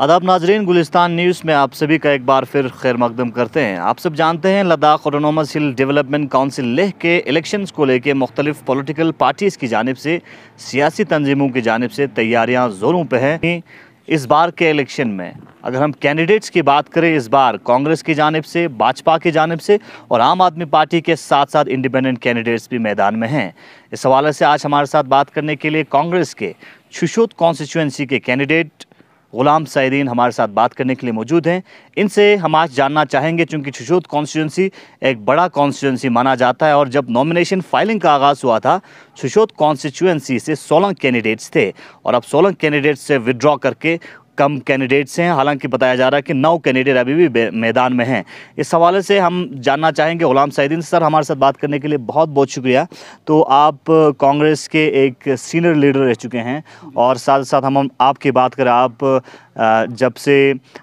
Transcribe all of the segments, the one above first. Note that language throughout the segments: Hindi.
आदाब नाजरीन गुलिस्तान न्यूज़ में आप सभी का एक बार फिर खैर मकदम करते हैं आप सब जानते हैं Ladakh autonomous hill development council Leh के इलेक्शंस को लेके मुख्तलिफ पॉलिटिकल पार्टीज़ की जानब से सियासी तंजीमों की जानब से तैयारियां ज़ोरों पर हैं इस बार के इलेक्शन में अगर हम कैंडिडेट्स की बात करें इस बार कांग्रेस की जानब से भाजपा की जानब से और आम आदमी पार्टी के साथ साथ इंडिपेंडेंट कैंडिडेट्स भी मैदान में हैं इस हवाले से आज हमारे साथ बात करने के लिए कांग्रेस के छुशोत कॉन्स्टिट्यूंसी के कैंडिडेट गुलाम सायरीन हमारे साथ बात करने के लिए मौजूद हैं इनसे हम आज जानना चाहेंगे चूँकि छुशोत कॉन्स्टिट्यूंसी एक बड़ा कॉन्स्टिट्यूंसी माना जाता है और जब नॉमिनेशन फाइलिंग का आगाज़ हुआ था छुशोत कॉन्स्टिट्यूंसी से सोलह कैंडिडेट्स थे और अब सोलह कैंडिडेट्स से विदड्रॉ करके कम कैंडिडेट्स हैं हालांकि बताया जा रहा है कि नौ कैंडिडेट अभी भी मैदान में हैं इस हवाले से हम जानना चाहेंगे गुलाम सैदीन सर हमारे साथ बात करने के लिए बहुत बहुत शुक्रिया तो आप कांग्रेस के एक सीनियर लीडर रह चुके हैं और साथ साथ हम आपकी बात करें आप जब से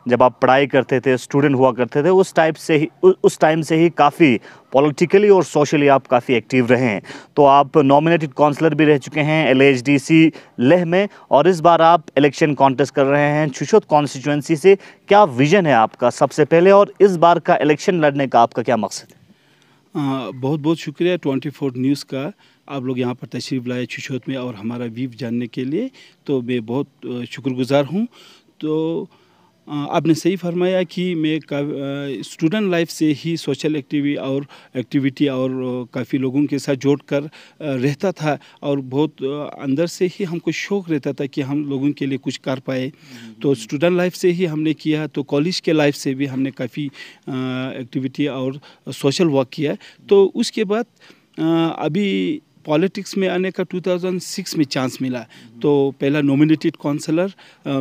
जब आप पढ़ाई करते थे स्टूडेंट हुआ करते थे उस टाइप से ही उस टाइम से ही काफ़ी पॉलिटिकली और सोशली आप काफ़ी एक्टिव रहे हैं तो आप नॉमिनेटेड काउंसलर भी रह चुके हैं एल लेह में और इस बार आप इलेक्शन कॉन्टेस्ट कर रहे हैं छुशोत कॉन्स्टिट्यूंसी से क्या विजन है आपका सबसे पहले और इस बार का इलेक्शन लड़ने का आपका क्या मकसद है आ, बहुत बहुत शुक्रिया ट्वेंटी फोर न्यूज़ का आप लोग यहाँ पर तशरीफ़ लाए छुछोत में और हमारा वीव जानने के लिए तो मैं बहुत शुक्रगुज़ार हूँ तो आपने सही फरमाया कि मैं स्टूडेंट लाइफ से ही सोशल एक्टिविटी और एक्टिविटी और काफ़ी लोगों के साथ जोड़ कर रहता था और बहुत अंदर से ही हमको शौक रहता था कि हम लोगों के लिए कुछ कर पाए तो स्टूडेंट हम्म। लाइफ से ही हमने किया तो कॉलेज के लाइफ से भी हमने काफ़ी एक्टिविटी और सोशल वर्क किया तो उसके बाद अभी पॉलिटिक्स में आने का 2006 में चांस मिला तो पहला नॉमिनेटेड काउंसलर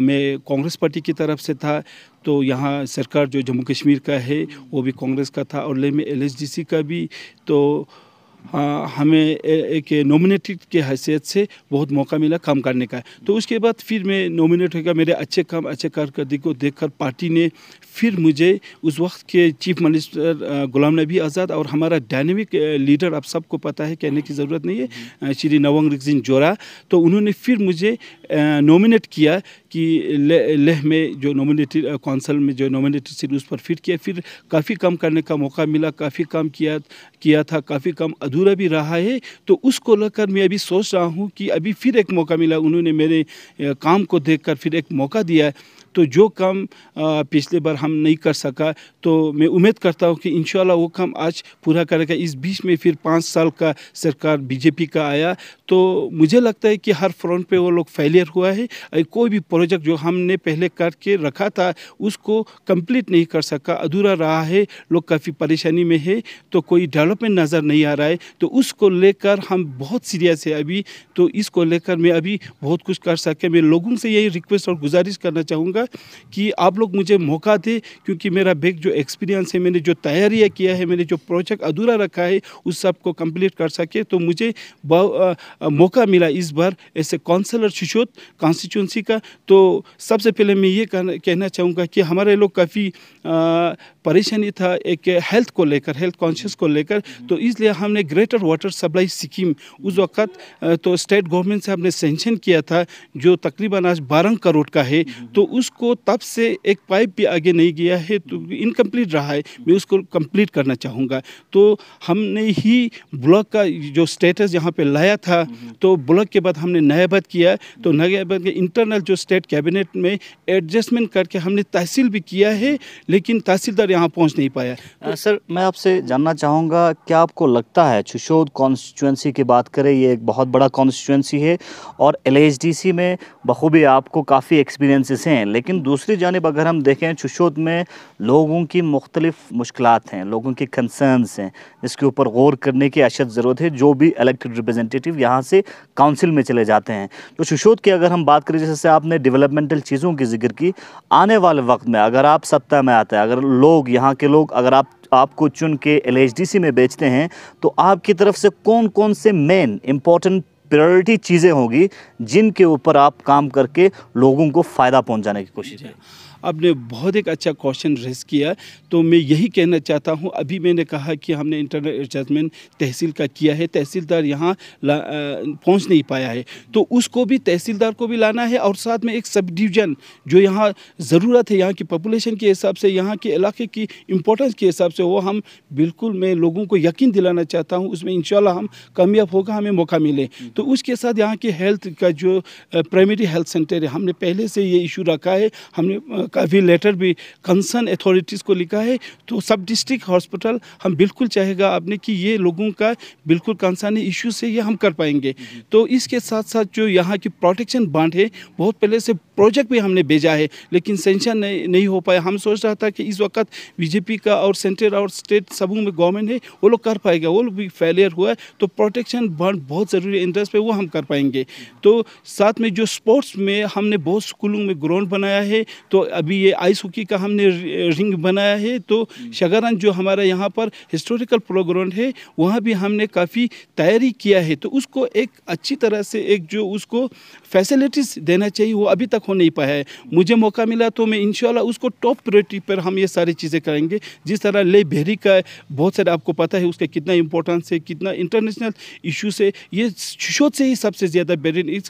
मैं कांग्रेस पार्टी की तरफ से था तो यहाँ सरकार जो जम्मू कश्मीर का है वो भी कांग्रेस का था और ले में एल का भी तो हाँ, हमें एक नॉमिनेटेड के हैसियत से बहुत मौका मिला काम करने का तो उसके बाद फिर मैं नॉमिनेट हो गया मेरे अच्छे काम अच्छे कारकर्दगी को देखकर पार्टी ने फिर मुझे उस वक्त के चीफ मिनिस्टर गुलाम नबी आज़ाद और हमारा डायनेमिक लीडर आप सबको पता है कहने की ज़रूरत नहीं है श्री नवंग रिक्जिन जोरा तो उन्होंने फिर मुझे नॉमिनेट किया कि लेह में जो नॉमिनेटेड कौंसल में जो नॉमिनेटेड सीट उस पर फिर किया फिर काफ़ी काम करने का मौका मिला काफ़ी काम किया किया था काफ़ी काम अधूरा भी रहा है तो उसको लेकर मैं अभी सोच रहा हूँ कि अभी फिर एक मौका मिला उन्होंने मेरे काम को देख फिर एक मौका दिया तो जो काम पिछले बार हम नहीं कर सका तो मैं उम्मीद करता हूँ कि इन वो काम आज पूरा करेगा इस बीच में फिर पाँच साल का सरकार बीजेपी का आया तो मुझे लगता है कि हर फ्रंट पे वो लोग फेलियर हुआ है कोई भी प्रोजेक्ट जो हमने पहले करके रखा था उसको कंप्लीट नहीं कर सका अधूरा रहा है लोग काफ़ी परेशानी में है तो कोई डेवलपमेंट नज़र नहीं आ रहा है तो उसको लेकर हम बहुत सीरियस है अभी तो इसको लेकर मैं अभी बहुत कुछ कर सके मैं लोगों से यही रिक्वेस्ट और गुजारिश करना चाहूँगा चाहूँगा कि आप लोग मुझे मौका दें क्योंकि मेरा बेग जो एक्सपीरियंस है मैंने जो तैयारियाँ किया है मैंने जो प्रोजेक्ट अधूरा रखा है उस सब को कंप्लीट कर सके तो मुझे आ, आ, मौका मिला इस बार ऐसे काउंसलर शिशोत कॉन्स्टिट्यूंसी का तो सबसे पहले मैं ये कहना चाहूँगा कि हमारे लोग काफ़ी परेशानी था एक हेल्थ को लेकर हेल्थ कॉन्शियस को लेकर तो इसलिए हमने ग्रेटर वाटर सप्लाई स्कीम उस वक्त तो स्टेट गवर्नमेंट से हमने सेंशन किया था जो तकरीबन आज बारह करोड़ का है तो उसको तब से एक पाइप भी आगे नहीं गया है तो इनकम्प्लीट रहा है मैं उसको कंप्लीट करना चाहूँगा तो हमने ही ब्लॉक का जो स्टेटस यहाँ पे लाया था तो ब्लॉक के बाद हमने नयाबद किया तो नयाबद के इंटरनल जो स्टेट कैबिनेट में एडजस्टमेंट करके हमने तहसील भी किया है लेकिन तहसीलदार यहाँ पहुँच नहीं पाया आ, सर मैं आपसे जानना चाहूँगा क्या आपको लगता है छुशोद कॉन्स्टिट्यूंसी की बात करें ये एक बहुत बड़ा कॉन्स्टिट्यूंसी है और एल में बखूबी आपको काफ़ी एक्सपीरियंसेस हैं लेकिन दूसरी जानब अगर हम देखें छुशोद में लोगों की मुख्तलिफ मुश्किल हैं लोगों के कंसर्नस हैं इसके ऊपर गौर करने की अशद ज़रूरत है जो भी इलेक्टेड रिप्रेजेंटेटिव यहाँ से काउंसिल में चले जाते हैं तो शिशोद की अगर हम बात करें जैसे आपने डेवलपमेंटल चीज़ों की जिक्र की आने वाले वक्त में अगर आप सत्ता में आते हैं अगर लोग लोग यहाँ के लोग अगर आप आपको चुन के एल में बेचते हैं तो आपकी तरफ से कौन कौन से मेन इम्पॉर्टेंट प्रायोरिटी चीज़ें होगी जिनके ऊपर आप काम करके लोगों को फ़ायदा पहुँचाने की कोशिश करें आपने बहुत एक अच्छा क्वेश्चन रेस किया तो मैं यही कहना चाहता हूँ अभी मैंने कहा कि हमने इंटरनल एडजस्टमेंट तहसील का किया है तहसीलदार यहाँ पहुँच नहीं पाया है तो उसको भी तहसीलदार को भी लाना है और साथ में एक सब डिवीज़न जो यहाँ ज़रूरत है यहाँ की पॉपुलेशन के हिसाब से यहाँ के इलाके की इम्पोर्टेंस के हिसाब से वो हम बिल्कुल मैं लोगों को यकीन दिलाना चाहता हूँ उसमें इन हम कामयाब होगा हमें मौका मिले तो उसके साथ यहाँ के हेल्थ का जो प्राइमरी हेल्थ सेंटर है हमने पहले से ये इशू रखा है हमने अभी लेटर भी कंसर्न अथॉरिटीज़ को लिखा है तो सब डिस्ट्रिक्ट हॉस्पिटल हम बिल्कुल चाहेगा आपने कि ये लोगों का बिल्कुल कंसर्न इशू से ये हम कर पाएंगे तो इसके साथ साथ जो यहाँ की प्रोटेक्शन बांट है बहुत पहले से प्रोजेक्ट भी हमने भेजा है लेकिन सेंशन नहीं, नहीं हो पाया हम सोच रहा था कि इस वक्त बीजेपी का और सेंटर और स्टेट सबों में गवर्नमेंट है वो लोग कर पाएगा वो भी फेलियर हुआ है तो प्रोटेक्शन बांट बहुत ज़रूरी है इंटरेस्ट पर वो हम कर पाएंगे तो साथ में जो स्पोर्ट्स में हमने बहुत स्कूलों में ग्राउंड बनाया है तो अभी ये आइस हॉकी का हमने रिंग बनाया है तो शगरन जो हमारा यहाँ पर हिस्टोरिकल प्रोग्राउंड है वहाँ भी हमने काफ़ी तैयारी किया है तो उसको एक अच्छी तरह से एक जो उसको फैसिलिटीज़ देना चाहिए वो अभी तक हो नहीं पाया है मुझे मौका मिला तो मैं इन उसको टॉप प्रायोरिटी पर हम ये सारी चीज़ें करेंगे जिस तरह ले बहरी का बहुत सारे आपको पता है उसका कितना इम्पोर्टेंस है कितना इंटरनेशनल इशू से ये शोध से ही सबसे ज़्यादा बेरी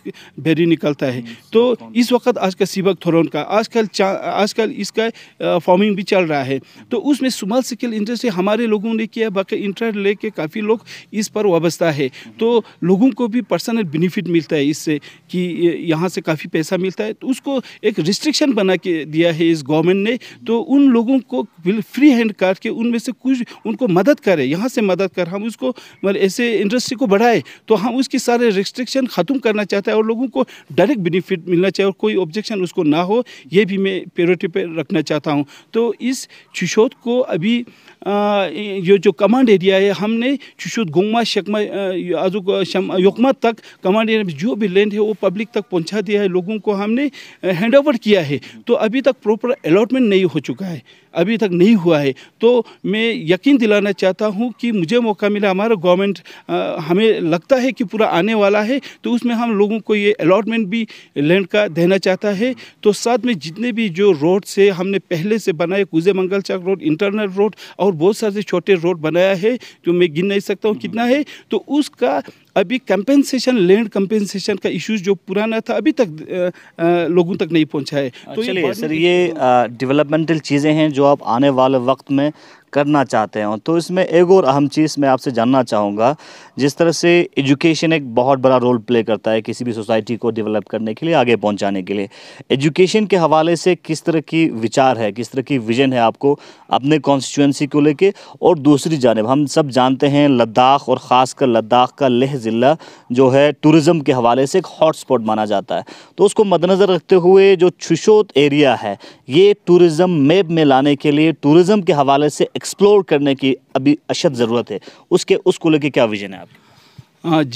बेरी निकलता है हम्म, तो इस वक्त आज का सिबक थोरोन का आजकल आजकल इसका फॉर्मिंग भी चल रहा है तो उसमें स्मॉल स्केल इंडस्ट्री हमारे लोगों ने किया बाकी इंटरेस्ट लेके काफ़ी लोग इस पर वाबस्ता है तो लोगों को भी पर्सनल बेनिफिट मिलता है इससे कि यहाँ से काफ़ी पैसा मिलता है तो उसको एक रिस्ट्रिक्शन बना के दिया है इस गवर्नमेंट ने तो उन लोगों को फ्री हैंड काट के उनमें से कुछ उनको मदद करें यहाँ से मदद कर हम उसको मतलब ऐसे इंडस्ट्री को बढ़ाए तो हम उसकी सारे रिस्ट्रिक्शन ख़त्म करना चाहते हैं और लोगों को डायरेक्ट बेनिफिट मिलना चाहिए और कोई ऑब्जेक्शन उसको ना हो ये भी मैं प्योरिटी पे रखना चाहता हूँ तो इस चुशोत को अभी ये जो कमांड एरिया है हमने चुशोत गुंगमा शकमा आजु शम युकमा तक कमांड एरिया में जो भी लैंड है वो पब्लिक तक पहुँचा दिया है लोगों को हमने हैंड ओवर किया है तो अभी तक प्रॉपर अलॉटमेंट नहीं हो चुका है अभी तक नहीं हुआ है तो मैं यकीन दिलाना चाहता हूँ कि मुझे मौका मिला हमारा गवर्नमेंट हमें लगता है कि पूरा आने वाला है तो उसमें हम लोगों को ये अलॉटमेंट भी लैंड का देना चाहता है तो साथ में जितने भी जो रोड से हमने पहले से बनाए कुजे मंगल चक रोड इंटरनल रोड और बहुत सारे छोटे रोड बनाया है जो मैं गिन नहीं सकता हूँ कितना है तो उसका अभी कंपेंसेशन लैंड कंपेंसेशन का इश्यूज जो पुराना था अभी तक लोगों तक नहीं पहुंचा है तो चलिए सर ये डेवलपमेंटल चीज़ें हैं जो आप आने वाले वक्त में करना चाहते हैं तो इसमें एक और अहम चीज़ मैं आपसे जानना चाहूँगा जिस तरह से एजुकेशन एक बहुत बड़ा रोल प्ले करता है किसी भी सोसाइटी को डेवलप करने के लिए आगे पहुँचाने के लिए एजुकेशन के हवाले से किस तरह की विचार है किस तरह की विज़न है आपको अपने कॉन्स्टिट्यूंसी को लेकर और दूसरी जानब हम सब जानते हैं लद्दाख और ख़ासकर लद्दाख का लेह ज़िला जो है टूरिज़म के हवाले से एक हॉटस्पॉट माना जाता है तो उसको मद्दनज़र रखते हुए जो छुशोत एरिया है ये टूरिज़म मेप में लाने के लिए टूरिज़म के हवाले से एक्सप्लोर करने की अभी अशद ज़रूरत है उसके उसको के क्या विजन है आप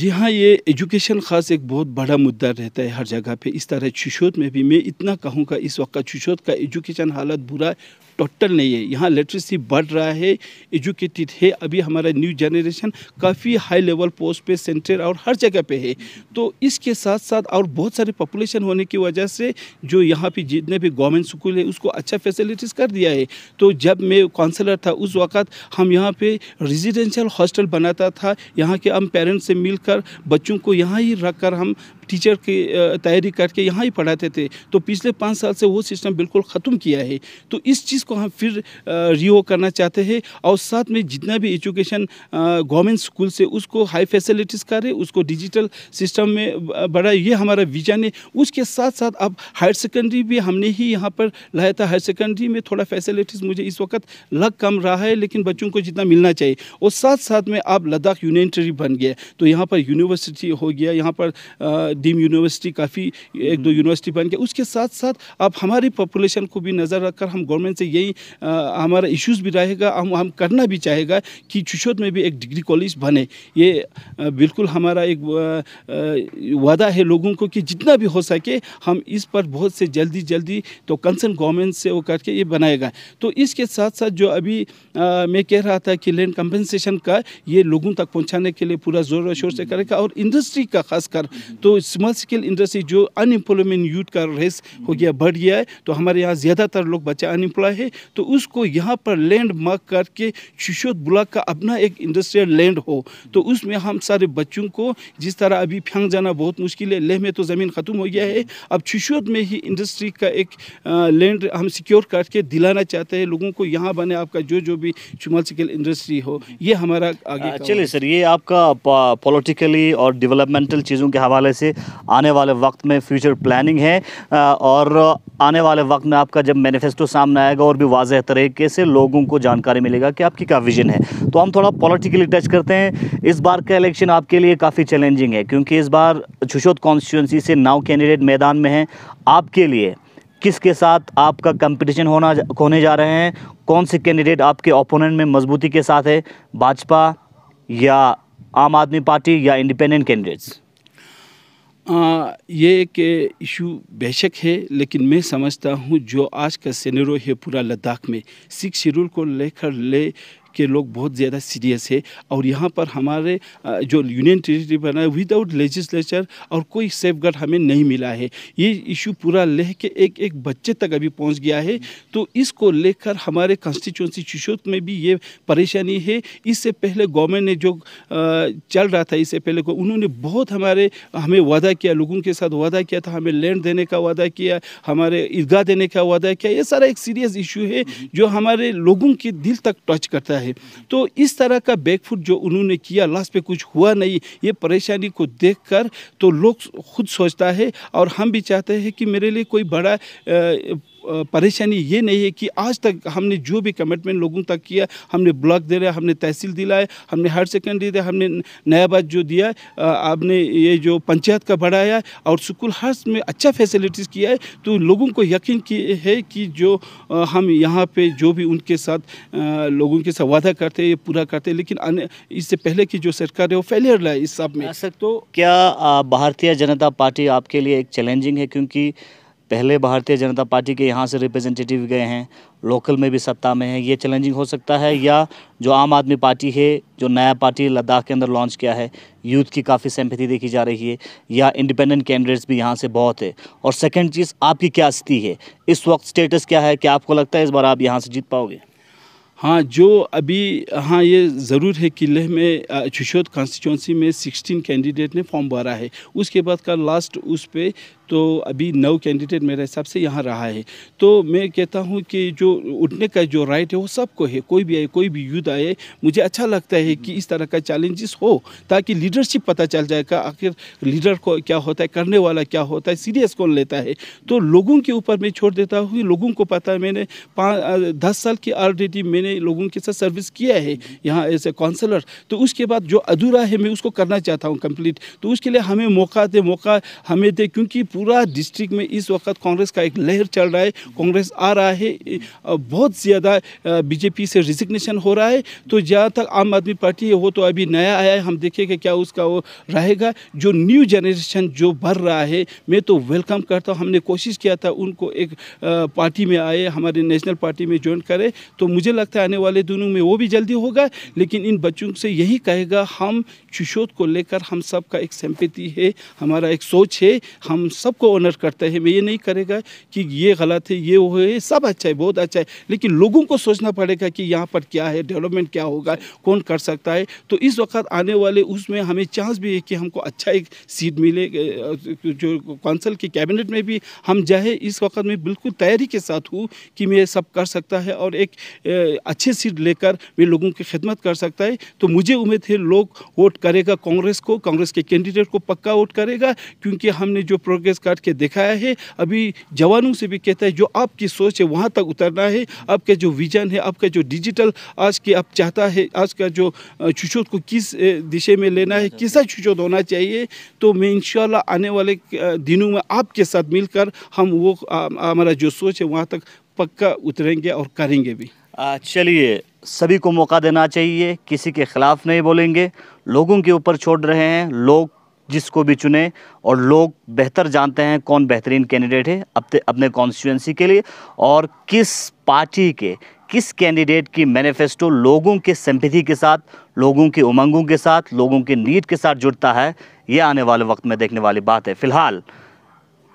जी हाँ ये एजुकेशन ख़ास एक बहुत बड़ा मुद्दा रहता है हर जगह पे इस तरह छिशोत में भी मैं इतना कहूँगा इस वक्त का का एजुकेशन हालत बुरा टोटल नहीं है यहाँ लिटरेसी बढ़ रहा है एजुकेटेड है अभी हमारा न्यू जनरेशन काफ़ी हाई लेवल पोस्ट पे सेंटर और हर जगह पे है तो इसके साथ साथ और बहुत सारे पॉपुलेशन होने की वजह से जो यहाँ पे जितने भी गवर्नमेंट स्कूल है उसको अच्छा फैसिलिटीज़ कर दिया है तो जब मैं काउंसलर था उस वक़्त हम यहाँ पर रेजिडेंशल हॉस्टल बनाता था यहाँ के हम पेरेंट्स से मिलकर बच्चों को यहाँ ही रख कर हम टीचर की तैयारी करके यहाँ ही पढ़ाते थे तो पिछले पाँच साल से वो सिस्टम बिल्कुल ख़त्म किया है तो इस चीज़ को हम फिर रिओ करना चाहते हैं और साथ में जितना भी एजुकेशन गवर्नमेंट स्कूल से उसको हाई फैसिलिटीज़ करें उसको डिजिटल सिस्टम में बढ़ाए ये हमारा विजन है उसके साथ साथ अब हायर सेकेंडरी भी हमने ही यहाँ पर लाया था हायर सेकेंडरी में थोड़ा फैसिलिटीज़ मुझे इस वक्त लग कम रहा है लेकिन बच्चों को जितना मिलना चाहिए और साथ साथ में अब लद्दाख यूनियन बन गया तो यहाँ पर यूनिवर्सिटी हो गया यहाँ पर डीम यूनिवर्सिटी काफ़ी एक दो यूनिवर्सिटी हम्म। बन गया उसके साथ साथ आप हमारी पॉपुलेशन को भी नज़र रखकर हम गवर्नमेंट से यही हमारा इश्यूज़ भी रहेगा हम हम करना भी चाहेगा कि चुशोद में भी एक डिग्री कॉलेज बने ये बिल्कुल हमारा एक वादा है लोगों को कि जितना भी हो सके हम इस पर बहुत से जल्दी जल्दी तो कंसर्न गवर्नमेंट से वो करके ये बनाएगा तो इसके साथ साथ जो अभी मैं कह रहा था कि लैंड कंपनसेशन का ये लोगों तक पहुँचाने के लिए पूरा ज़ोर शोर से हम्म। करेगा और इंडस्ट्री का खासकर तो स्मॉल स्केल इंडस्ट्री जो अनएम्प्लॉयमेंट यूथ का रेस हो गया बढ़ गया है तो हमारे यहाँ ज़्यादातर लोग बच्चा अनएम्प्लॉय है तो उसको यहाँ पर लैंड मार्क करके शिशोद ब्लॉक का अपना एक इंडस्ट्रियल लैंड हो तो उसमें हम सारे बच्चों को जिस तरह अभी फेंक जाना बहुत मुश्किल है लेह में तो ज़मीन ख़त्म हो गया है अब शिशोद में ही इंडस्ट्री का एक लैंड हम सिक्योर करके दिलाना चाहते हैं लोगों को यहाँ बने आपका जो जो भी स्मॉल स्केल इंडस्ट्री हो ये हमारा आगे चलिए सर ये आपका पॉलिटिकली और डेवलपमेंटल चीज़ों के हवाले से आने वाले वक्त में फ्यूचर प्लानिंग है और आने वाले वक्त में आपका जब मैनिफेस्टो सामने आएगा और भी वाजह तरीके से लोगों को जानकारी मिलेगा कि आपकी क्या विजन है तो हम थोड़ा पॉलिटिकली टच करते हैं इस बार का इलेक्शन आपके लिए काफ़ी चैलेंजिंग है क्योंकि इस बार छुशोत कॉन्स्टिट्यूंसी से नाव कैंडिडेट मैदान में हैं आपके लिए किसके साथ आपका कंपटीशन होना होने जा रहे हैं कौन से कैंडिडेट आपके ओपोनेंट में मजबूती के साथ है भाजपा या आम आदमी पार्टी या इंडिपेंडेंट कैंडिडेट्स आ, ये एक इशू बेशक है लेकिन मैं समझता हूँ जो आज का सिनेरो है पूरा लद्दाख में सिख शेड्यूल को लेकर ले के लोग बहुत ज़्यादा सीरियस है और यहाँ पर हमारे जो यूनियन टेरिटरी बना है विदाउट लेजिस्लेचर और कोई सेफ हमें नहीं मिला है ये इशू पूरा लेह के एक एक बच्चे तक अभी पहुँच गया है तो इसको लेकर हमारे कॉन्स्टिट्यूंसी शिशोत में भी ये परेशानी है इससे पहले गवर्नमेंट ने जो चल रहा था इससे पहले को उन्होंने बहुत हमारे हमें वादा किया लोगों के साथ वादा किया था हमें लैंड देने का वादा किया हमारे ईदगाह देने का वादा किया ये सारा एक सीरियस इशू है हम्म। जो हमारे लोगों के दिल तक टच करता है जाता है तो इस तरह का बैकफुट जो उन्होंने किया लास्ट पे कुछ हुआ नहीं ये परेशानी को देखकर तो लोग खुद सोचता है और हम भी चाहते हैं कि मेरे लिए कोई बड़ा परेशानी ये नहीं है कि आज तक हमने जो भी कमिटमेंट लोगों तक किया हमने ब्लॉक दे रहा हमने तहसील दिलाए हमने हायर सेकेंडरी दिया हमने नया बात जो दिया आपने ये जो पंचायत का बढ़ाया और स्कूल हर में अच्छा फैसिलिटीज़ किया है तो लोगों को यकीन की है कि जो हम यहाँ पे जो भी उनके साथ लोगों के साथ वादा करते हैं ये पूरा करते हैं लेकिन इससे पहले की जो सरकार है वो फेलियर लाए इस सब में सर तो क्या भारतीय जनता पार्टी आपके लिए एक चैलेंजिंग है क्योंकि पहले भारतीय जनता पार्टी के यहाँ से रिप्रेजेंटेटिव गए हैं लोकल में भी सत्ता में है ये चैलेंजिंग हो सकता है या जो आम आदमी पार्टी है जो नया पार्टी लद्दाख के अंदर लॉन्च किया है यूथ की काफ़ी सहमति देखी जा रही है या इंडिपेंडेंट कैंडिडेट्स भी यहाँ से बहुत है और सेकेंड चीज़ आपकी क्या स्थिति है इस वक्त स्टेटस क्या है क्या आपको लगता है इस बार आप यहाँ से जीत पाओगे हाँ जो अभी हाँ ये ज़रूर है कि लेह में छिशोद कॉन्स्टिट्यूंसी में 16 कैंडिडेट ने फॉर्म भरा है उसके बाद का लास्ट उस पर तो अभी नौ कैंडिडेट मेरे हिसाब से यहाँ रहा है तो मैं कहता हूँ कि जो उठने का जो राइट है वो सबको है कोई भी आए कोई भी यूथ आए मुझे अच्छा लगता है कि इस तरह का चैलेंजेस हो ताकि लीडरशिप पता चल जाएगा आखिर लीडर को क्या होता है करने वाला क्या होता है सीरियस कौन लेता है तो लोगों के ऊपर मैं छोड़ देता हूँ लोगों को पता है मैंने पाँच दस साल की ऑलरेडी मैंने लोगों के साथ सर्विस किया है यहाँ एज ए काउंसलर तो उसके बाद जो अधूरा है मैं उसको करना चाहता हूँ कंप्लीट तो उसके लिए हमें मौका दे मौका हमें दे क्योंकि पूरा डिस्ट्रिक्ट में इस वक्त कांग्रेस का एक लहर चल रहा है कांग्रेस आ रहा है बहुत ज़्यादा बीजेपी से रिजिग्नेशन हो रहा है तो जहाँ तक आम आदमी पार्टी वो तो अभी नया आया है हम देखेंगे क्या उसका वो रहेगा जो न्यू जनरेशन जो बढ़ रहा है मैं तो वेलकम करता हूँ हमने कोशिश किया था उनको एक पार्टी में आए हमारे नेशनल पार्टी में ज्वाइन करें तो मुझे लगता है आने वाले दिनों में वो भी जल्दी होगा लेकिन इन बच्चों से यही कहेगा हम शिशोद को लेकर हम सब का एक सम्पत्ति है हमारा एक सोच है हम सब सबको ऑनर करते हैं मैं ये नहीं करेगा कि ये गलत है ये वो है सब अच्छा है बहुत अच्छा है लेकिन लोगों को सोचना पड़ेगा कि यहाँ पर क्या है डेवलपमेंट क्या होगा कौन कर सकता है तो इस वक्त आने वाले उसमें हमें चांस भी है कि हमको अच्छा एक सीट मिले जो कौंसल की कैबिनेट में भी हम जाए इस वक्त में बिल्कुल तैयारी के साथ हूँ कि मैं सब कर सकता है और एक अच्छे सीट लेकर मैं लोगों की खिदमत कर सकता है तो मुझे उम्मीद है लोग वोट करेगा कांग्रेस को कांग्रेस के कैंडिडेट को पक्का वोट करेगा क्योंकि हमने जो प्रोग्रेस केस काट के दिखाया है अभी जवानों से भी कहता है जो आपकी सोच है वहाँ तक उतरना है आपका जो विजन है आपका जो डिजिटल आज की आप चाहता है आज का जो छुछोत को किस दिशा में लेना है किसा छुछोत होना चाहिए तो मैं इन आने वाले दिनों में आपके साथ मिलकर हम वो हमारा जो सोच है वहाँ तक पक्का उतरेंगे और करेंगे भी चलिए सभी को मौका देना चाहिए किसी के ख़िलाफ़ नहीं बोलेंगे लोगों के ऊपर छोड़ रहे हैं लोग जिसको भी चुने और लोग बेहतर जानते हैं कौन बेहतरीन कैंडिडेट है अपने अपने कॉन्स्टिट्यूंसी के लिए और किस पार्टी के किस कैंडिडेट की मैनिफेस्टो लोगों के सम्पति के साथ लोगों की उमंगों के साथ लोगों के नीड के साथ जुड़ता है ये आने वाले वक्त में देखने वाली बात है फिलहाल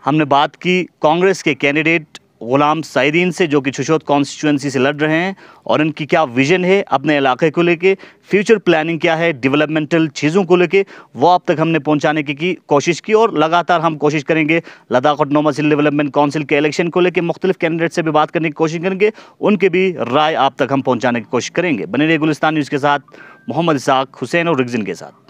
हमने बात की कांग्रेस के कैंडिडेट ग़ुलाम सैदीन से जो कि छुशोत कॉन्स्टिट्यूंसी से लड़ रहे हैं और इनकी क्या विजन है अपने इलाके को लेके फ्यूचर प्लानिंग क्या है डेवलपमेंटल चीज़ों को लेके वो अब तक हमने पहुंचाने की, की कोशिश की और लगातार हम कोशिश करेंगे Ladakh autonomous civil development council के इलेक्शन को लेकर मुख्तलिफ कैंडिडेट से भी बात करने की कोशिश करेंगे उनके भी राय आप तक हम पहुँचाने की कोशिश करेंगे बने रहे गुलिस्तान न्यूज़ के साथ मोहम्मद इसाक हुसैन और रिगजिन के साथ